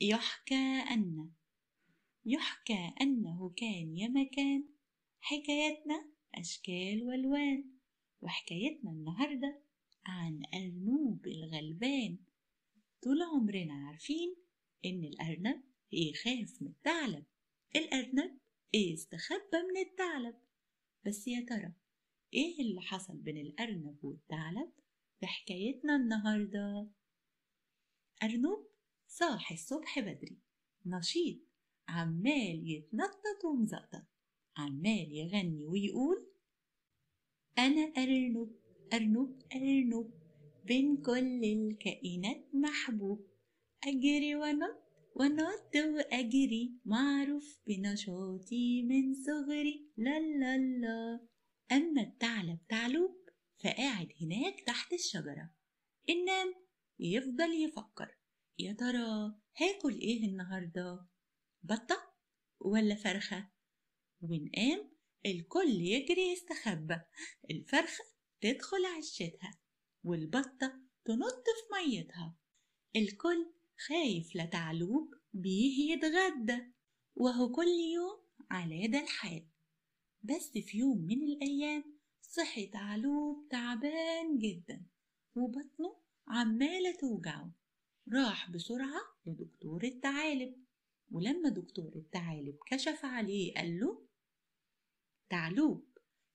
يحكى أن يحكى أنه كان يا مكان حكايتنا أشكال والوان وحكايتنا النهاردة عن أرنوب الغلبان طول عمرنا عارفين إن الأرنب يخاف من الثعلب الأرنب يستخبى من الثعلب بس يا ترى إيه اللي حصل بين الأرنب والثعلب في حكايتنا النهاردة أرنوب صاحي الصبح بدري نشيط عمال يتنطط ومزقطط عمال يغني ويقول أنا أرنب أرنب أرنب بين كل الكائنات محبوب أجري ونط ونط وأجري معروف بنشاطي من صغري لا لا لا أما الثعلب ثعلوب فقاعد هناك تحت الشجرة النام يفضل يفكر يا ترى هاكل ايه النهاردة بطة ولا فرخة ونقام الكل يجري يستخبى الفرخة تدخل عشتها والبطة تنط في ميتها الكل خايف لا بيه يتغدى وهو كل يوم على ده الحال بس في يوم من الأيام صحي تعلوب تعبان جدا وبطنه عمالة توجعه راح بسرعة لدكتور التعالب ولما دكتور التعالب كشف عليه قال له تعلوب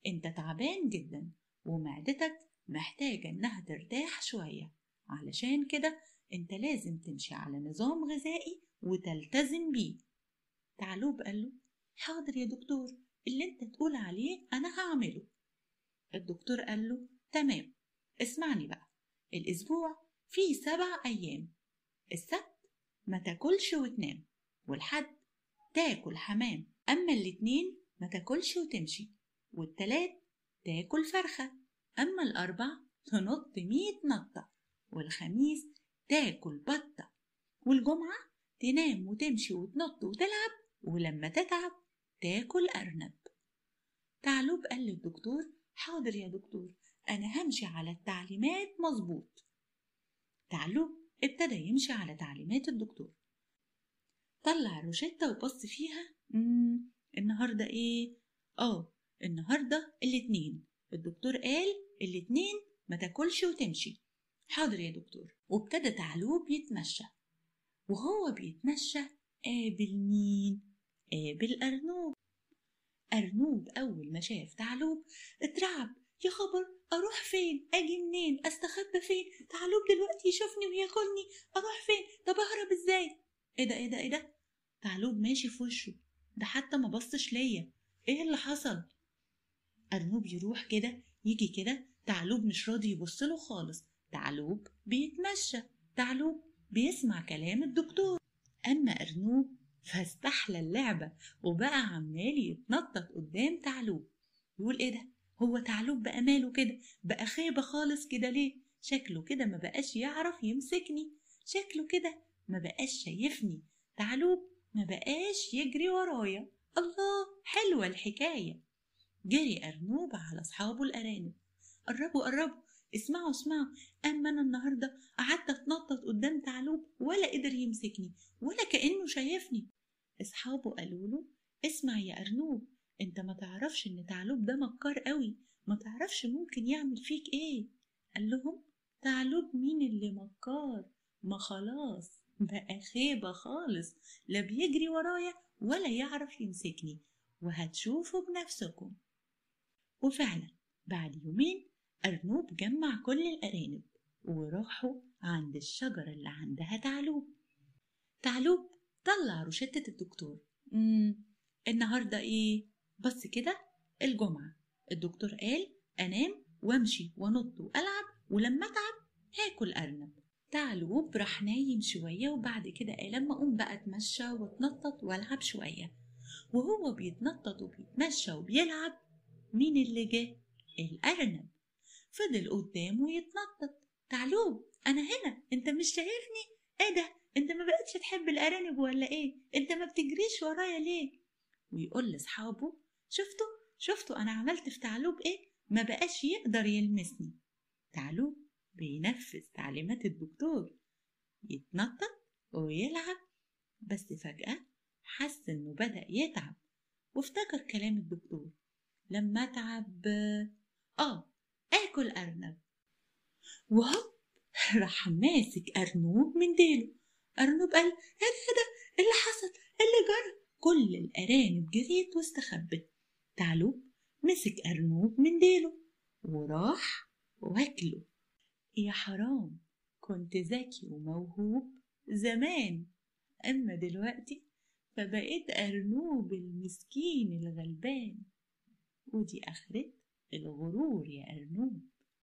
انت تعبان جدا ومعدتك محتاجة انها ترتاح شوية علشان كده انت لازم تمشي على نظام غذائي وتلتزم بيه تعلوب قال له حاضر يا دكتور اللي انت تقول عليه انا هعمله الدكتور قال له تمام اسمعني بقى الاسبوع فيه سبع ايام السبت ما تاكلش وتنام والحد تاكل حمام أما الاتنين ما تاكلش وتمشي والتلات تاكل فرخة أما الأربع تنط مية نطة والخميس تاكل بطة والجمعة تنام وتمشي وتنط وتلعب ولما تتعب تاكل أرنب تعلوب قال للدكتور حاضر يا دكتور أنا همشي على التعليمات مظبوط تعلوب ابتدى يمشي على تعليمات الدكتور طلع الروشتة وبص فيها مم. النهاردة ايه؟ اه النهاردة الاتنين الدكتور قال الاتنين ما تاكلش وتمشي حاضر يا دكتور وابتدى تعلوب يتمشى وهو بيتمشى قابل مين؟ قابل أرنوب أرنوب أول ما شاف تعلوب اترعب يا خبر اروح فين اجي منين استخبى فين تعالوا دلوقتي يشوفني وياكلني اروح فين طب اهرب ازاي ايه ده ايه ده ايه ده تعالوب ماشي في وشه ده حتى ما بصش ليا ايه اللي حصل ارنوب يروح كده يجي كده تعالوب مش راضي يبص له خالص تعالوب بيتمشى تعالوب بيسمع كلام الدكتور اما ارنوب فاستحلى اللعبه وبقى عمال يتنطط قدام تعالوب يقول ايه ده هو تعلوب ماله كده بقى خيبة خالص كده ليه شكله كده ما بقاش يعرف يمسكني شكله كده ما بقاش شايفني تعلوب ما بقاش يجري ورايا الله حلوة الحكاية جري أرنوب على أصحابه الأرانب قربوا قربوا اسمعوا اسمعوا أما أنا النهاردة قعدت أتنطط قدام تعلوب ولا قدر يمسكني ولا كأنه شايفني أصحابه قالوا له اسمع يا أرنوب انت ما تعرفش ان تعلوب ده مكار قوي ما تعرفش ممكن يعمل فيك ايه قال لهم تعلوب مين اللي مكار ما خلاص بقى خيبة خالص لا بيجري ورايا ولا يعرف يمسكني وهتشوفوا بنفسكم وفعلا بعد يومين أرنوب جمع كل الأرانب وراحوا عند الشجرة اللي عندها تعلوب تعلوب طلع روشتة الدكتور النهاردة إيه؟ بس كده الجمعة الدكتور قال أنام وامشي وانط والعب ولما اتعب هاكل ارنب تعلوب راح نايم شويه وبعد كده قال لما اقوم بقى اتمشى واتنطط والعب شويه وهو بيتنطط وبيتمشى وبيلعب مين اللي جه الارنب فضل قدامه يتنطط تعلوب انا هنا انت مش شايفني ايه ده انت ما بقتش تحب الارانب ولا ايه انت ما بتجريش ورايا ليه ويقول لاصحابه شفتوا شفتوا أنا عملت في تعلوب إيه ما بقاش يقدر يلمسني تعلوب بينفذ تعليمات الدكتور يتنطط ويلعب بس فجأة حس إنه بدأ يتعب وافتكر كلام الدكتور لما أتعب آه آكل أرنب وهوب راح ماسك أرنوب من ديله أرنوب قال ايه ده إيه إيه اللي حصل إيه اللي جرى كل الأرانب جريت واستخبت تعالوا مسك أرنوب من ديله وراح واكله يا حرام كنت ذكي وموهوب زمان أما دلوقتي فبقيت أرنوب المسكين الغلبان ودي آخرة الغرور يا أرنوب